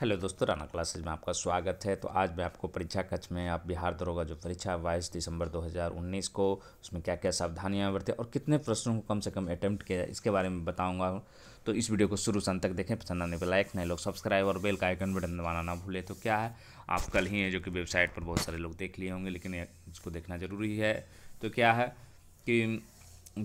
hello दोस्तों Rana classes में आपका स्वागत है तो आज मैं आपको परीक्षा कक्ष में आप बिहार दरोगा जो परीक्षा बाईस दिसंबर 2019 को उसमें क्या क्या सावधानियां बरतें और कितने प्रश्नों को कम से कम अटैम्प्ट किया इसके बारे में बताऊंगा तो इस वीडियो को शुरू से अंत तक देखें पसंद आने पर लाइक नए लोग सब्सक्राइब और बेल का आइकन बटन दबाना ना भूलें तो क्या है आप कल ही हैं जो कि वेबसाइट पर बहुत सारे लोग देख लिए होंगे लेकिन इसको देखना ज़रूरी है तो क्या है कि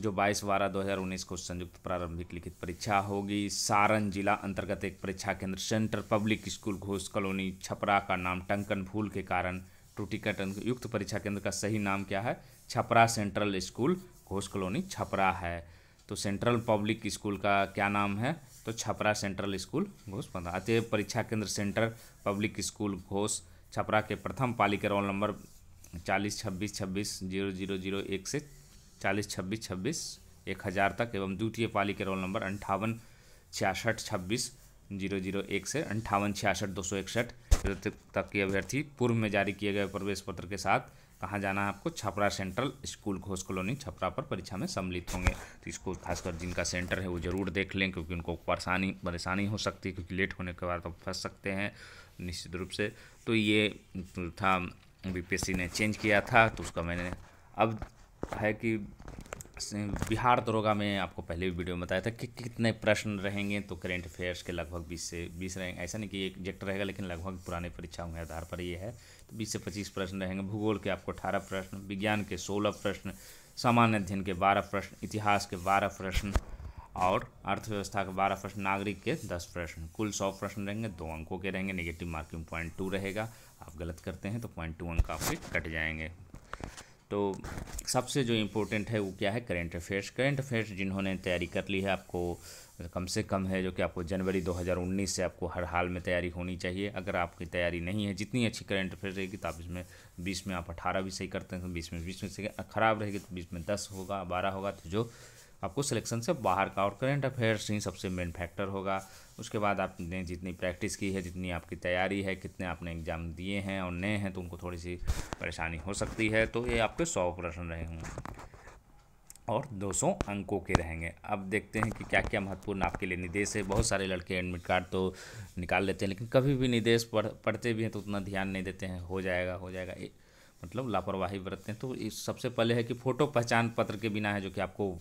जो 22 बारह 2019 को संयुक्त प्रारंभिक लिखित परीक्षा होगी सारण जिला अंतर्गत एक परीक्षा केंद्र centre public school Ghosh colony Chhapra का नाम टंकन भूल के कारण कटन युक्त परीक्षा केंद्र का सही नाम क्या है Chhapra central school Ghosh colony Chhapra है तो सेंट्रल पब्लिक स्कूल का क्या नाम है तो छपरा सेंट्रल स्कूल घोष पंद्रह अतः परीक्षा केंद्र centre public school Ghosh Chhapra के प्रथम पाली के रोल नंबर चालीस छब्बीस छब्बीस जीरो जीरो जीरो एक से चालीस छब्बीस छब्बीस एक हज़ार तक एवं द्वितीय पाली के रोल नंबर अंठावन छियासठ छब्बीस जीरो जीरो एक से अंठावन छियासठ दो सौ इकसठ तक की अभ्यर्थी पूर्व में जारी किए गए प्रवेश पत्र के साथ कहाँ जाना है आपको Chhapra central school Ghosh colony Chhapra पर परीक्षा में सम्मिलित होंगे तो इसको खासकर जिनका सेंटर है वो ज़रूर देख लें क्योंकि उनको परेशानी परेशानी हो सकती है क्योंकि लेट होने के बाद तो फंस सकते हैं निश्चित रूप से तो ये था बी ने चेंज किया था तो उसका मैंने अब है कि बिहार दरोगा में आपको पहले भी वीडियो में बताया था कि कितने प्रश्न रहेंगे तो करेंट अफेयर्स के लगभग 20 से 20 रहेंगे ऐसा नहीं कि एक जेक्ट रहेगा लेकिन लगभग पुराने परीक्षाओं के आधार पर ये है तो 20 से 25 प्रश्न रहेंगे भूगोल के आपको 18 प्रश्न विज्ञान के 16 प्रश्न सामान्य अध्ययन के 12 प्रश्न इतिहास के बारह प्रश्न और अर्थव्यवस्था के बारह प्रश्न नागरिक के दस प्रश्न कुल सौ प्रश्न रहेंगे दो अंकों के रहेंगे निगेटिव मार्किंग पॉइंट टू रहेगा आप गलत करते हैं तो पॉइंट टू अंक आपके कट जाएंगे तो सबसे जो इम्पोर्टेंट है वो क्या है करेंट अफेयर्स करेंट अफेयर्स जिन्होंने तैयारी कर ली है आपको कम से कम है जो कि आपको जनवरी 2019 से आपको हर हाल में तैयारी होनी चाहिए अगर आपकी तैयारी नहीं है जितनी अच्छी करंट अफेयर रहेगी तो आप इसमें बीस में आप अठारह भी सही करते हैं बीस में बीस में सही खराब रहेगी तो बीस में दस होगा बारह होगा तो जो आपको सिलेक्शन से बाहर का और करेंट अफेयर्स ही सबसे मेन फैक्टर होगा उसके बाद आपने जितनी प्रैक्टिस की है जितनी आपकी तैयारी है कितने आपने एग्ज़ाम दिए हैं और नए हैं तो उनको थोड़ी सी परेशानी हो सकती है तो ये आपके सौ प्रश्न रहे होंगे और 200 अंकों के रहेंगे अब देखते हैं कि क्या क्या महत्वपूर्ण आपके लिए निर्देश है बहुत सारे लड़के एडमिट कार्ड तो निकाल लेते हैं लेकिन कभी भी निर्देश पढ़ पढ़ते भी हैं तो उतना ध्यान नहीं देते हैं हो जाएगा हो जाएगा मतलब लापरवाही बरतते हैं तो इस सबसे पहले है कि फ़ोटो पहचान पत्र के बिना है जो कि आपको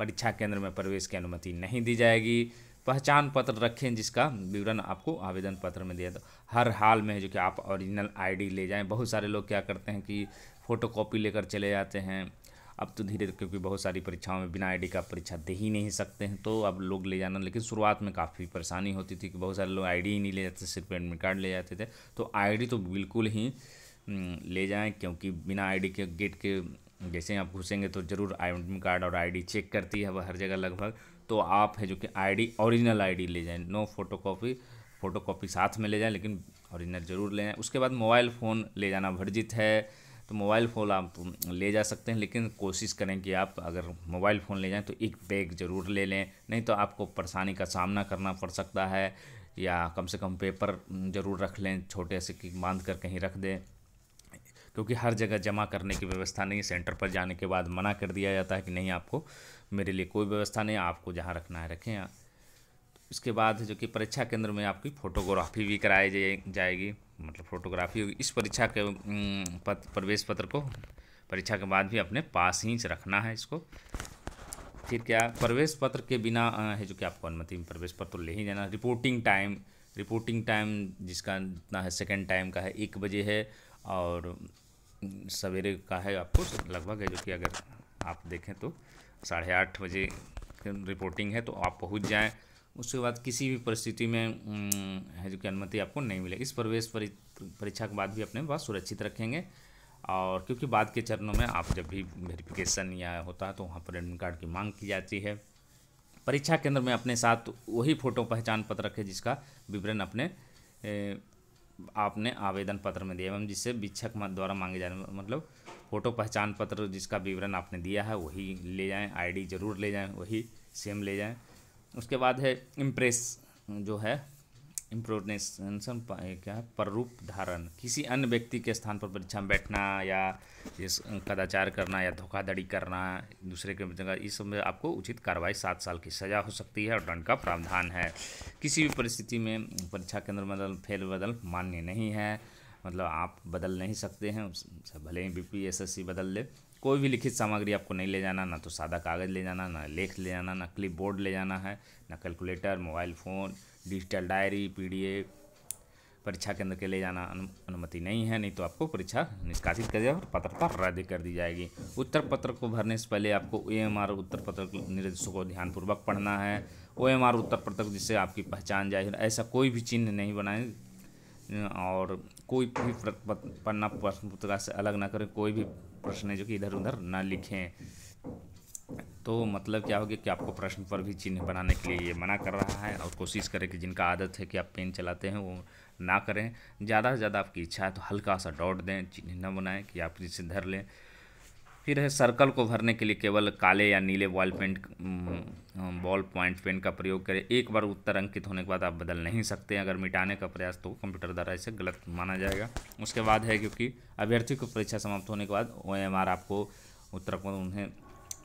परीक्षा केंद्र में प्रवेश की अनुमति नहीं दी जाएगी पहचान पत्र रखें जिसका विवरण आपको आवेदन पत्र में दिया तो हर हाल में जो कि आप ओरिजिनल आईडी ले जाएं बहुत सारे लोग क्या करते हैं कि फ़ोटोकॉपी लेकर चले जाते हैं अब तो धीरे क्योंकि बहुत सारी परीक्षाओं में बिना आईडी का परीक्षा दे ही नहीं सकते हैं तो अब लोग ले जाना लेकिन शुरुआत में काफ़ी परेशानी होती थी कि बहुत सारे लोग आईडी ही नहीं ले जाते सिर्फ एडमिट कार्ड ले जाते थे तो आईडी तो बिल्कुल ही ले जाएं क्योंकि बिना आईडी के गेट के जैसे ही आप घुसेंगे तो ज़रूर आइडेंटी कार्ड और आईडी चेक करती है वह हर जगह लगभग तो आप है जो कि आईडी ओरिजिनल आईडी ले जाएं नो फोटो फोटोकॉपी फ़ोटो साथ में ले जाएं लेकिन ओरिजिनल ज़रूर ले जाएं उसके बाद मोबाइल फ़ोन ले जाना वर्जित है तो मोबाइल फ़ोन आप ले जा सकते हैं लेकिन कोशिश करें कि आप अगर मोबाइल फ़ोन ले जाएँ तो एक बैग ज़रूर ले लें नहीं तो आपको परेशानी का सामना करना पड़ सकता है या कम से कम पेपर ज़रूर रख लें छोटे से बांध कर कहीं रख दें क्योंकि हर जगह जमा करने की व्यवस्था नहीं है सेंटर पर जाने के बाद मना कर दिया जाता है कि नहीं आपको मेरे लिए कोई व्यवस्था नहीं आपको जहाँ रखना है रखें यहाँ इसके बाद जो कि परीक्षा केंद्र में आपकी फ़ोटोग्राफी भी कराई जाए जाएगी मतलब फ़ोटोग्राफी होगी इस परीक्षा के पत, प्रवेश पत्र को परीक्षा के बाद भी अपने पास ही रखना है इसको फिर क्या प्रवेश पत्र के बिना है जो कि आपको अनुमति में प्रवेश पत्र ले ही जाना रिपोर्टिंग टाइम रिपोर्टिंग टाइम जिसका जितना है सेकेंड टाइम का है एक बजे है और सवेरे का है आपको लगभग है जो कि अगर आप देखें तो साढ़े आठ बजे रिपोर्टिंग है तो आप पहुंच जाएं उसके बाद किसी भी परिस्थिति में है जो कि अनुमति आपको नहीं मिले इस प्रवेश परीक्षा के बाद भी अपने पास सुरक्षित रखेंगे और क्योंकि बाद के चरणों में आप जब भी वेरिफिकेशन या होता है तो वहाँ पर एडमिट कार्ड की मांग की जाती है परीक्षा केंद्र में अपने साथ वही फ़ोटो पहचान पत्र रखें जिसका विवरण अपने आपने आवेदन पत्र में दिया एवं जिससे विच्छक मत द्वारा मांगे जाने मतलब फोटो पहचान पत्र जिसका विवरण आपने दिया है वही ले जाएं आईडी ज़रूर ले जाएं वही सेम ले जाएं उसके बाद है इम्प्रेस जो है इम्प्रोनेशन क्या है प्ररूप धारण किसी अन्य व्यक्ति के स्थान पर परीक्षा में बैठना या इस कदाचार करना या धोखाधड़ी करना दूसरे के जगह इस सब में आपको उचित कार्रवाई सात साल की सजा हो सकती है और दंड का प्रावधान है किसी भी परिस्थिति में परीक्षा केंद्र बदल फेल बदल मान्य नहीं है मतलब आप बदल नहीं सकते हैं भले ही B P S S C बदल ले कोई भी लिखित सामग्री आपको नहीं ले जाना ना तो सादा कागज़ ले जाना ना लेख ले जाना ना क्लिप बोर्ड ले जाना है ना calculator mobile phone digital diary PDF परीक्षा केंद्र के ले जाना अनुमति नहीं है नहीं तो आपको परीक्षा निष्कासित कर दिया और पत्रता रद्द कर दी जाएगी उत्तर पत्र को भरने से पहले आपको ओ एम आर उत्तर पत्र निर्देशों को ध्यानपूर्वक पढ़ना है ओ एम आर उत्तर पत्र जिससे आपकी पहचान जाए ऐसा कोई भी चिन्ह नहीं बनाए और कोई भी पन्ना प्रश्न पुस्तिका से अलग ना करें कोई भी प्रश्न है जो कि इधर उधर ना लिखें तो मतलब क्या होगा कि आपको प्रश्न पर भी चिन्ह बनाने के लिए ये मना कर रहा है और कोशिश करें कि जिनका आदत है कि आप पेन चलाते हैं वो ना करें ज़्यादा से ज़्यादा आपकी इच्छा है तो हल्का सा डॉट दें चिन्ह न बनाएं कि आप जिसे धर लें फिर है सर्कल को भरने के लिए केवल काले या नीले ball pen ball point pen का प्रयोग करें एक बार उत्तर अंकित होने के बाद आप बदल नहीं सकते अगर मिटाने का प्रयास तो कंप्यूटर द्वारा इसे गलत माना जाएगा उसके बाद है क्योंकि अभ्यर्थी को परीक्षा समाप्त होने के बाद ओ आपको उत्तर उन्हें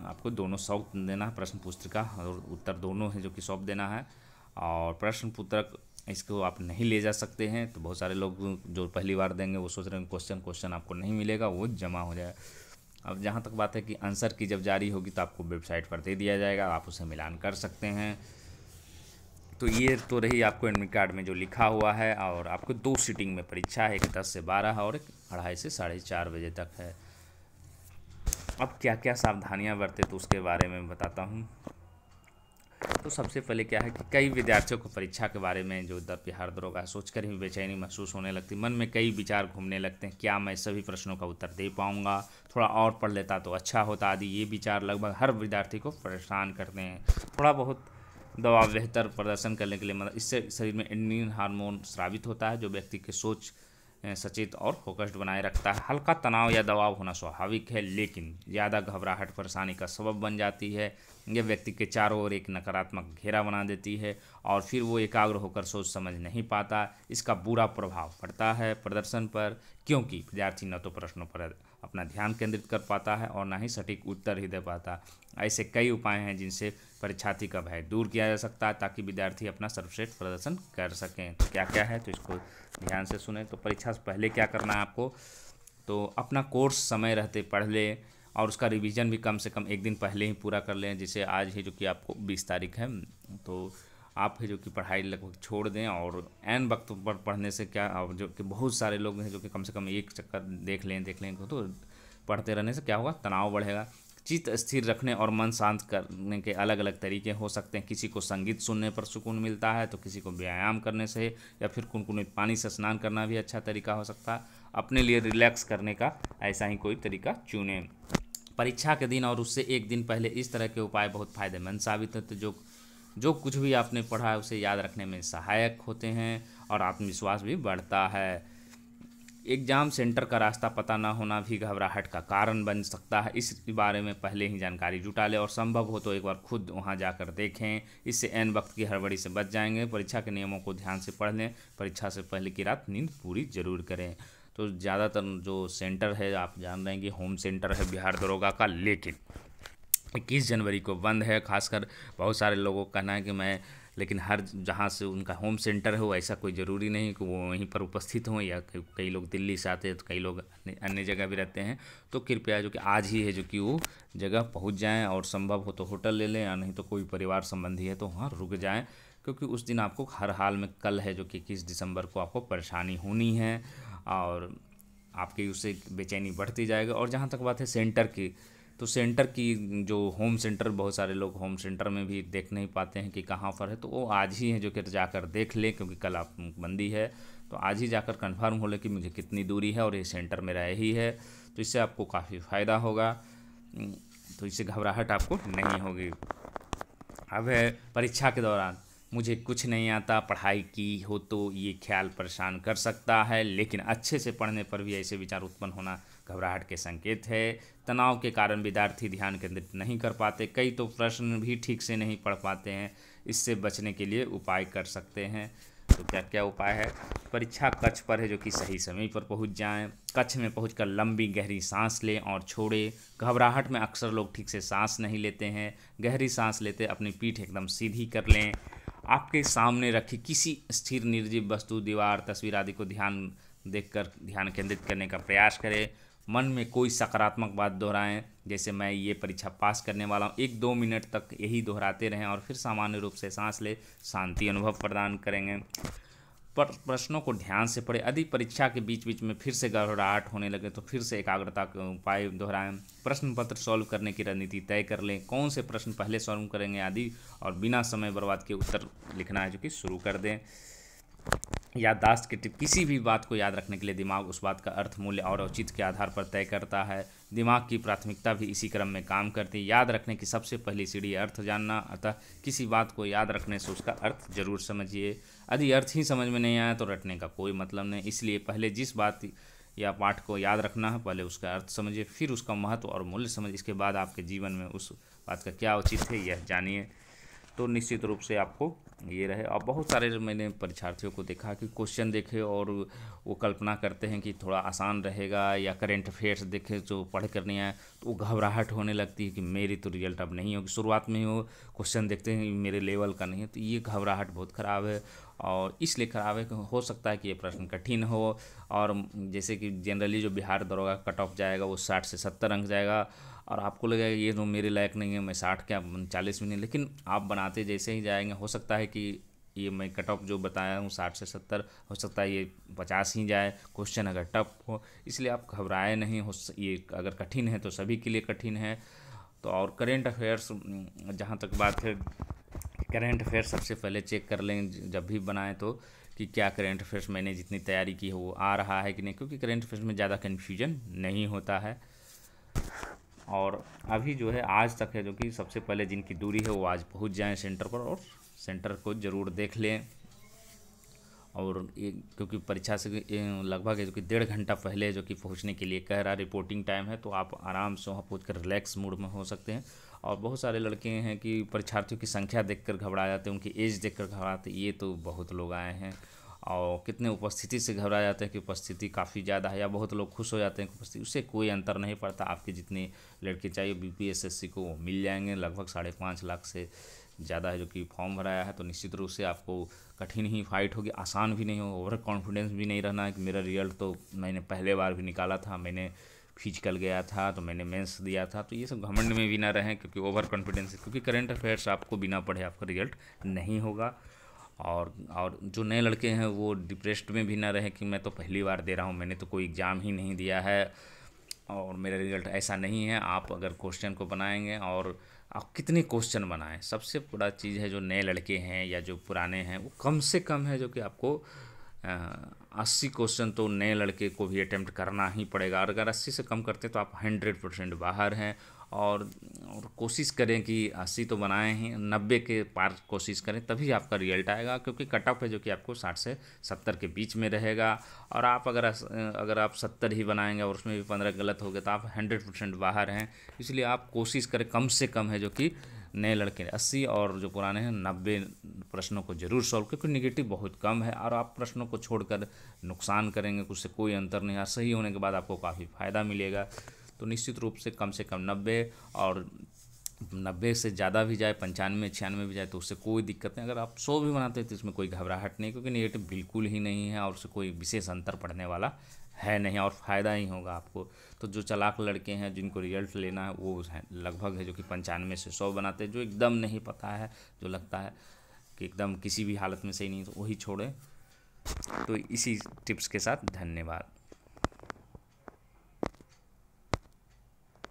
आपको दोनों शौक देना है प्रश्न पुस्तक का और उत्तर दोनों है जो कि सौंप देना है और प्रश्न पुस्तक इसको आप नहीं ले जा सकते हैं तो बहुत सारे लोग जो पहली बार देंगे वो सोच रहे हैं क्वेश्चन क्वेश्चन आपको नहीं मिलेगा वो जमा हो जाए अब जहाँ तक बात है कि आंसर की जब जारी होगी तो आपको वेबसाइट पर दे दिया जाएगा आप उसे मिलान कर सकते हैं तो ये तो रही आपको एडमिट कार्ड में जो लिखा हुआ है और आपको दो सीटिंग में परीक्षा है एक दस से बारह और एक अढ़ाई से साढ़े चार बजे तक है अब क्या क्या सावधानियां बरते तो उसके बारे में बताता हूँ तो सबसे पहले क्या है कि कई विद्यार्थियों को परीक्षा के बारे में जो दर बिहार दरोगा सोचकर ही बेचैनी महसूस होने लगती मन में कई विचार घूमने लगते हैं क्या मैं सभी प्रश्नों का उत्तर दे पाऊंगा थोड़ा और पढ़ लेता तो अच्छा होता आदि ये विचार लगभग हर विद्यार्थी को परेशान करते हैं थोड़ा बहुत दबाव बेहतर प्रदर्शन करने के लिए मतलब इससे शरीर में इंडियन हारमोन स्रावित होता है जो व्यक्ति के सोच सचेत और फोकस्ड बनाए रखता है हल्का तनाव या दबाव होना स्वाभाविक है लेकिन ज़्यादा घबराहट परेशानी का सबब बन जाती है यह व्यक्ति के चारों ओर एक नकारात्मक घेरा बना देती है और फिर वो एकाग्र होकर सोच समझ नहीं पाता इसका बुरा प्रभाव पड़ता है प्रदर्शन पर क्योंकि विद्यार्थी न तो प्रश्नों पर अपना ध्यान केंद्रित कर पाता है और ना ही सटीक उत्तर ही दे पाता ऐसे कई उपाय हैं जिनसे परीक्षार्थी का भय दूर किया जा सकता है ताकि विद्यार्थी अपना सर्वश्रेष्ठ प्रदर्शन कर सकें तो क्या क्या है तो इसको ध्यान से सुने तो परीक्षा से पहले क्या करना है आपको तो अपना कोर्स समय रहते पढ़ लें और उसका रिविज़न भी कम से कम एक दिन पहले ही पूरा कर लें जिसे आज ही जो कि आपको बीस तारीख है तो आप है जो कि पढ़ाई लगभग छोड़ दें और एन वक्त पर पढ़ने से क्या और जो कि बहुत सारे लोग हैं जो कि कम से कम एक चक्कर देख लें देख लें तो पढ़ते रहने से क्या होगा तनाव बढ़ेगा चित्त स्थिर रखने और मन शांत करने के अलग अलग तरीके हो सकते हैं किसी को संगीत सुनने पर सुकून मिलता है तो किसी को व्यायाम करने से या फिर कुनकुन पानी से स्नान करना भी अच्छा तरीका हो सकता है अपने लिए रिलैक्स करने का ऐसा ही कोई तरीका चुनें परीक्षा के दिन और उससे एक दिन पहले इस तरह के उपाय बहुत फ़ायदेमंद साबित होते जो जो कुछ भी आपने पढ़ा है उसे याद रखने में सहायक होते हैं और आत्मविश्वास भी बढ़ता है एग्ज़ाम सेंटर का रास्ता पता ना होना भी घबराहट का कारण बन सकता है इस बारे में पहले ही जानकारी जुटा लें और संभव हो तो एक बार खुद वहां जाकर देखें इससे एन वक्त की हड़बड़ी से बच जाएंगे परीक्षा के नियमों को ध्यान से पढ़ लें परीक्षा से पहले की रात नींद पूरी जरूर करें तो ज़्यादातर जो सेंटर है आप जान रहे हैं कि होम सेंटर है बिहार दरोगा का लेकिन इक्कीस जनवरी को बंद है खासकर बहुत सारे लोगों का कहना है कि मैं लेकिन हर जहाँ से उनका होम सेंटर हो ऐसा कोई ज़रूरी नहीं कि वो वहीं पर उपस्थित हों या कई लोग दिल्ली से आते हैं तो कई लोग अन्य जगह भी रहते हैं तो कृपया जो कि आज ही है जो कि वो जगह पहुँच जाएँ और संभव हो तो होटल ले लें या नहीं तो कोई परिवार संबंधी है तो वहाँ रुक जाएँ क्योंकि उस दिन आपको हर हाल में कल है जो कि इक्कीस दिसंबर को आपको परेशानी होनी है और आपकी उससे बेचैनी बढ़ती जाएगी और जहाँ तक बात है सेंटर की तो सेंटर की जो होम सेंटर बहुत सारे लोग होम सेंटर में भी देख नहीं पाते हैं कि कहाँ पर है तो वो आज ही है जो कि जाकर देख लें क्योंकि कल आप बंदी है तो आज ही जाकर कंफर्म हो ले कि मुझे कितनी दूरी है और ये सेंटर मेरा यही है तो इससे आपको काफ़ी फ़ायदा होगा तो इससे घबराहट आपको नहीं होगी अब है परीक्षा के दौरान मुझे कुछ नहीं आता पढ़ाई की हो तो ये ख्याल परेशान कर सकता है लेकिन अच्छे से पढ़ने पर भी ऐसे विचार उत्पन्न होना घबराहट के संकेत है तनाव के कारण विद्यार्थी ध्यान केंद्रित नहीं कर पाते कई तो प्रश्न भी ठीक से नहीं पढ़ पाते हैं इससे बचने के लिए उपाय कर सकते हैं तो क्या क्या उपाय है परीक्षा कक्ष पर है जो कि सही समय पर पहुंच जाएं कक्ष में पहुंचकर लंबी गहरी सांस लें और छोड़ें घबराहट में अक्सर लोग ठीक से सांस नहीं लेते हैं गहरी सांस लेते अपनी पीठ एकदम सीधी कर लें आपके सामने रखी किसी स्थिर निर्जीव वस्तु दीवार तस्वीर आदि को ध्यान देखकर ध्यान केंद्रित करने का प्रयास करें मन में कोई सकारात्मक बात दोहराएं जैसे मैं ये परीक्षा पास करने वाला हूँ एक दो मिनट तक यही दोहराते रहें और फिर सामान्य रूप से सांस ले शांति अनुभव प्रदान करेंगे पर प्रश्नों को ध्यान से पढ़ें यदि परीक्षा के बीच बीच में फिर से गड़बड़ाहट होने लगे तो फिर से एकाग्रता के उपाय दोहराएं प्रश्न पत्र सॉल्व करने की रणनीति तय कर लें कौन से प्रश्न पहले सॉल्व करेंगे आदि और बिना समय बर्बाद के उत्तर लिखना है जो कि शुरू कर दें याददाश्त के टिप किसी भी बात को याद रखने के लिए दिमाग उस बात का अर्थ मूल्य और औचित्य के आधार पर तय करता है दिमाग की प्राथमिकता भी इसी क्रम में काम करती है याद रखने की सबसे पहली सीढ़ी अर्थ जानना अतः किसी बात को याद रखने से उसका अर्थ जरूर समझिए यदि अर्थ ही समझ में नहीं आया तो रटने का कोई मतलब नहीं इसलिए पहले जिस बात या पाठ को याद रखना है पहले उसका अर्थ समझिए फिर उसका महत्व और मूल्य समझिए इसके बाद आपके जीवन में उस बात का क्या उचित है यह जानिए तो निश्चित रूप से आपको ये रहे और बहुत सारे मैंने परीक्षार्थियों को देखा कि क्वेश्चन देखे और वो कल्पना करते हैं कि थोड़ा आसान रहेगा या करेंट अफेयर्स देखे जो पढ़ कर नहीं आए तो वो घबराहट होने लगती है कि मेरी तो रिजल्ट अब नहीं होगी शुरुआत में ही वो क्वेश्चन देखते हैं मेरे लेवल का नहीं है तो ये घबराहट बहुत ख़राब है और इसलिए ख़राब है कि हो सकता है कि ये प्रश्न कठिन हो और जैसे कि जनरली जो बिहार दरोगा कट ऑफ जाएगा वो साठ से सत्तर अंक जाएगा और आपको लगेगा ये तो मेरे लायक नहीं है मैं साठ क्या चालीस भी नहीं लेकिन आप बनाते जैसे ही जाएंगे हो सकता है कि ये मैं कट ऑफ जो बताया हूँ साठ से सत्तर हो सकता है ये पचास ही जाए क्वेश्चन अगर टफ हो इसलिए आप घबराए नहीं हो ये अगर कठिन है तो सभी के लिए कठिन है तो और करेंट अफेयर्स जहाँ तक बात है करेंट अफेयर्स सबसे पहले चेक कर लें जब भी बनाएं तो कि क्या करेंट अफेयर्स मैंने जितनी तैयारी की है वो आ रहा है कि नहीं क्योंकि करेंट अफेयर्स में ज़्यादा कन्फ्यूजन नहीं होता है और अभी जो है आज तक है जो कि सबसे पहले जिनकी दूरी है वो आज पहुंच जाएं सेंटर पर और सेंटर को ज़रूर देख लें और ये क्योंकि परीक्षा से लगभग जो कि डेढ़ घंटा पहले जो कि पहुंचने के लिए कह रहा रिपोर्टिंग टाइम है तो आप आराम से वहाँ पहुँच कर रिलैक्स मूड में हो सकते हैं और बहुत सारे लड़के हैं कि परीक्षार्थियों की संख्या देखकर घबरा जाते हैं उनकी एज देखकर घबराते ये तो बहुत लोग आए हैं और कितने उपस्थिति से घबरा जाते हैं कि उपस्थिति काफ़ी ज़्यादा है या बहुत लोग खुश हो जाते हैं उपस्थिति उससे कोई अंतर नहीं पड़ता आपके जितने लड़के चाहिए B P S S C को मिल जाएंगे लगभग साढ़े पाँच लाख से ज़्यादा है जो कि फॉर्म भराया है तो निश्चित रूप से आपको कठिन ही फाइट होगी आसान भी नहीं होगा ओवर कॉन्फिडेंस भी नहीं रहना है कि मेरा रिजल्ट तो मैंने पहले बार भी निकाला था मैंने फिजिकल गया था तो मैंने मेंस दिया था तो ये सब घमंड में भी ना रहें क्योंकि ओवर कॉन्फिडेंस क्योंकि करंट अफेयर्स आपको बिना पढ़े आपका रिजल्ट नहीं होगा और और जो नए लड़के हैं वो डिप्रेस्ड में भी ना रहे कि मैं तो पहली बार दे रहा हूँ मैंने तो कोई एग्ज़ाम ही नहीं दिया है और मेरा रिजल्ट ऐसा नहीं है आप अगर क्वेश्चन को बनाएंगे और आप कितने क्वेश्चन बनाएं सबसे बड़ा चीज़ है जो नए लड़के हैं या जो पुराने हैं वो कम से कम है जो कि आपको अस्सी क्वेश्चन तो नए लड़के को भी अटैम्प्ट करना ही पड़ेगा और अगर अस्सी से कम करते हैं तो आप हंड्रेड परसेंट बाहर हैं और और कोशिश करें कि अस्सी तो बनाए ही नब्बे के पार कोशिश करें तभी आपका रिजल्ट आएगा क्योंकि कट ऑफ है जो कि आपको साठ से सत्तर के बीच में रहेगा और आप अगर अगर आप सत्तर ही बनाएंगे और उसमें भी पंद्रह गलत हो गए तो आप हंड्रेड परसेंट बाहर हैं इसलिए आप कोशिश करें कम से कम है जो कि नए लड़के अस्सी और जो पुराने हैं नब्बे प्रश्नों को जरूर सॉल्व क्योंकि निगेटिव बहुत कम है और आप प्रश्नों को छोड़कर नुकसान करेंगे उससे कोई अंतर नहीं आ सही होने के बाद आपको काफ़ी फ़ायदा मिलेगा तो निश्चित रूप से कम से कम नब्बे और नब्बे से ज़्यादा भी जाए पंचानवे छियानवे भी जाए तो उससे कोई दिक्कत नहीं अगर आप सौ भी बनाते हैं तो इसमें कोई घबराहट नहीं क्योंकि नेगेटिव बिल्कुल ही नहीं है और उससे कोई विशेष अंतर पड़ने वाला है नहीं और फ़ायदा ही होगा आपको तो जो चलाक लड़के हैं जिनको रिजल्ट लेना है वो है लगभग है जो कि पंचानवे से सौ बनाते हैं जो एकदम नहीं पता है जो लगता है कि एकदम किसी भी हालत में सही नहीं तो वही छोड़ें तो इसी टिप्स के साथ धन्यवाद